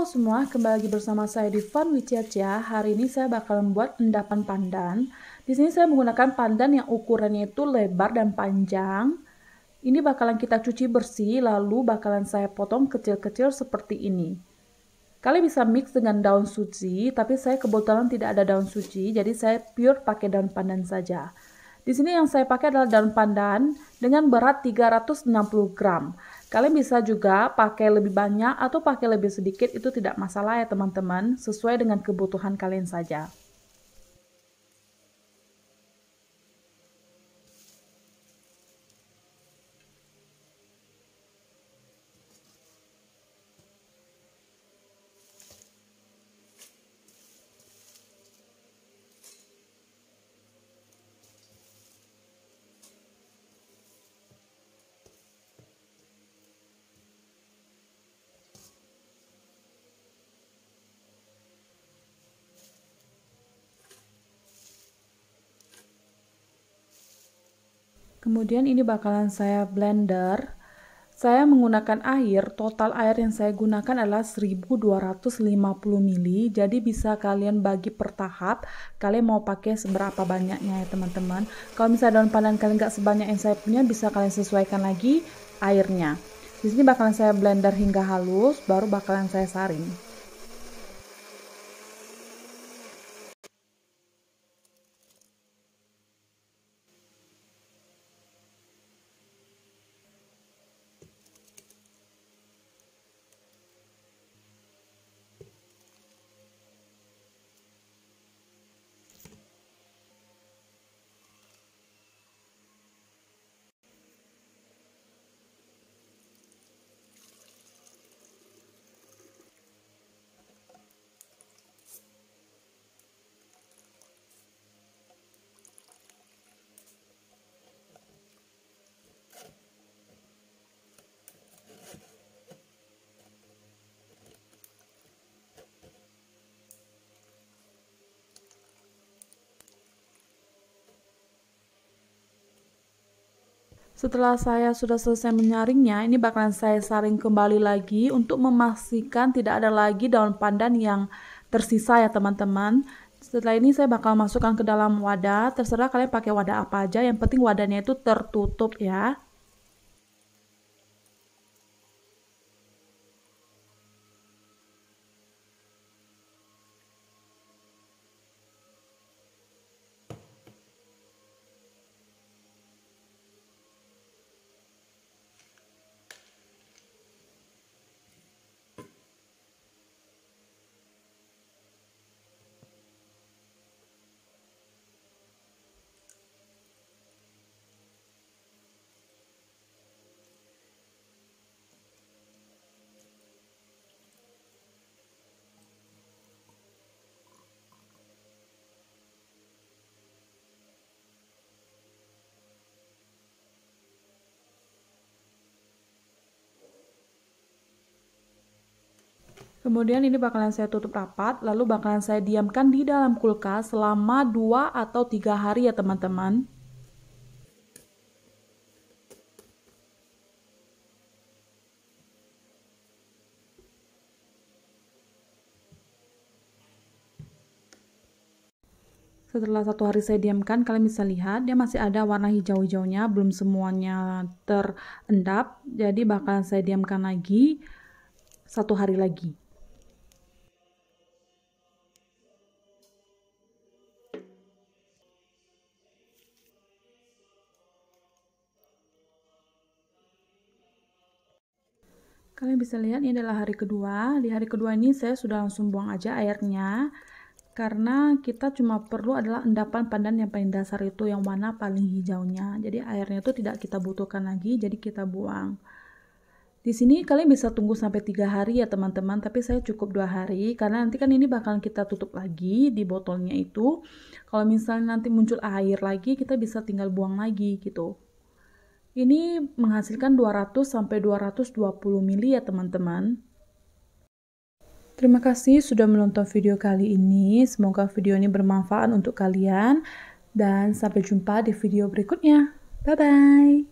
Halo semua, kembali lagi bersama saya di Fun with ya. Hari ini saya bakal membuat endapan pandan. Di sini saya menggunakan pandan yang ukurannya itu lebar dan panjang. Ini bakalan kita cuci bersih, lalu bakalan saya potong kecil-kecil seperti ini. Kalian bisa mix dengan daun suci, tapi saya kebetulan tidak ada daun suci, jadi saya pure pakai daun pandan saja. Di sini yang saya pakai adalah daun pandan dengan berat 360 gram. Kalian bisa juga pakai lebih banyak atau pakai lebih sedikit itu tidak masalah ya teman-teman, sesuai dengan kebutuhan kalian saja. Kemudian ini bakalan saya blender. Saya menggunakan air, total air yang saya gunakan adalah 1250 ml. Jadi bisa kalian bagi per tahap, kalian mau pakai seberapa banyaknya ya teman-teman. Kalau misalnya daun pandan kalian nggak sebanyak yang saya punya, bisa kalian sesuaikan lagi airnya. Di sini bakalan saya blender hingga halus, baru bakalan saya saring. Setelah saya sudah selesai menyaringnya, ini bakalan saya saring kembali lagi untuk memastikan tidak ada lagi daun pandan yang tersisa ya teman-teman. Setelah ini saya bakal masukkan ke dalam wadah, terserah kalian pakai wadah apa aja, yang penting wadahnya itu tertutup ya. Kemudian ini bakalan saya tutup rapat, lalu bakalan saya diamkan di dalam kulkas selama 2 atau 3 hari ya teman-teman. Setelah satu hari saya diamkan, kalian bisa lihat dia masih ada warna hijau-hijaunya, belum semuanya terendap. Jadi bakalan saya diamkan lagi satu hari lagi. Kalian bisa lihat ini adalah hari kedua. Di hari kedua ini saya sudah langsung buang aja airnya. Karena kita cuma perlu adalah endapan pandan yang paling dasar itu yang mana paling hijaunya. Jadi airnya itu tidak kita butuhkan lagi, jadi kita buang. Di sini kalian bisa tunggu sampai tiga hari ya teman-teman, tapi saya cukup dua hari karena nanti kan ini bakal kita tutup lagi di botolnya itu. Kalau misalnya nanti muncul air lagi, kita bisa tinggal buang lagi gitu. Ini menghasilkan 200 sampai 220 mili ya teman-teman. Terima kasih sudah menonton video kali ini. Semoga video ini bermanfaat untuk kalian. Dan sampai jumpa di video berikutnya. Bye-bye.